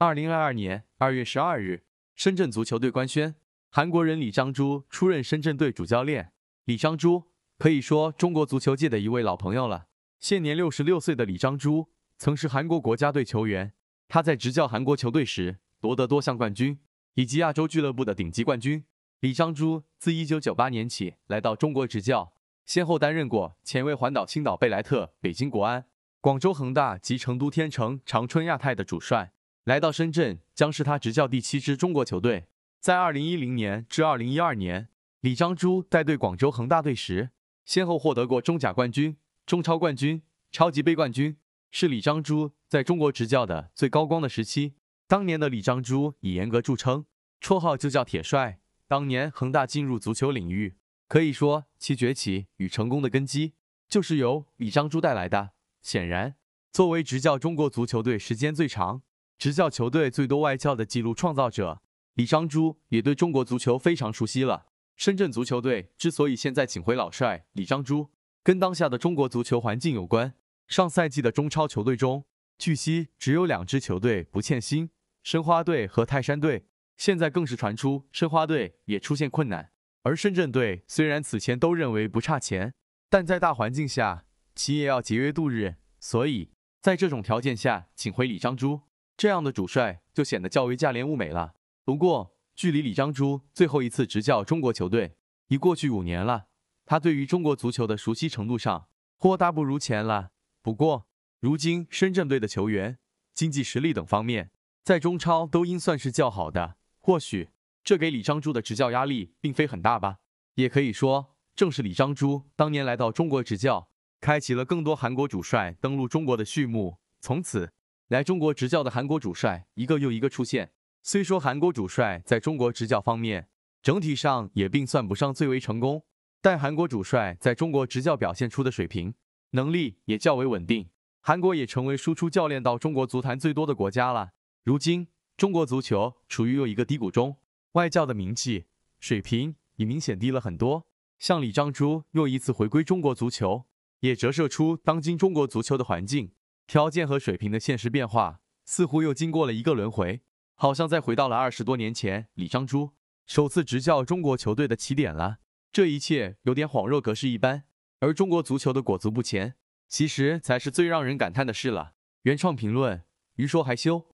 二零二二年二月十二日，深圳足球队官宣，韩国人李章洙出任深圳队主教练。李章洙可以说中国足球界的一位老朋友了。现年六十六岁的李章洙曾是韩国国家队球员，他在执教韩国球队时夺得多项冠军，以及亚洲俱乐部的顶级冠军。李章洙自一九九八年起来到中国执教，先后担任过前卫环岛、青岛、贝莱特、北京国安、广州恒大及成都天诚、长春亚泰的主帅。来到深圳将是他执教第七支中国球队。在二零一零年至二零一二年，李章洙带队广州恒大队时，先后获得过中甲冠军、中超冠军、超级杯冠军，是李章洙在中国执教的最高光的时期。当年的李章洙以严格著称，绰号就叫铁帅。当年恒大进入足球领域，可以说其崛起与成功的根基就是由李章洙带来的。显然，作为执教中国足球队时间最长。执教球队最多外教的纪录创造者李章洙也对中国足球非常熟悉了。深圳足球队之所以现在请回老帅李章洙，跟当下的中国足球环境有关。上赛季的中超球队中，据悉只有两支球队不欠薪，申花队和泰山队。现在更是传出申花队也出现困难，而深圳队虽然此前都认为不差钱，但在大环境下，其也要节约度日，所以在这种条件下，请回李章洙。这样的主帅就显得较为价廉物美了。不过，距离李章洙最后一次执教中国球队，已过去五年了。他对于中国足球的熟悉程度上，或大不如前了。不过，如今深圳队的球员、经济实力等方面，在中超都应算是较好的。或许，这给李章洙的执教压力并非很大吧。也可以说，正是李章洙当年来到中国执教，开启了更多韩国主帅登陆中国的序幕。从此。来中国执教的韩国主帅一个又一个出现。虽说韩国主帅在中国执教方面整体上也并算不上最为成功，但韩国主帅在中国执教表现出的水平能力也较为稳定。韩国也成为输出教练到中国足坛最多的国家了。如今中国足球处于又一个低谷中，外教的名气水平已明显低了很多。像李章洙又一次回归中国足球，也折射出当今中国足球的环境。条件和水平的现实变化，似乎又经过了一个轮回，好像再回到了二十多年前李章洙首次执教中国球队的起点了。这一切有点恍若隔世一般，而中国足球的裹足不前，其实才是最让人感叹的事了。原创评论，鱼说还修。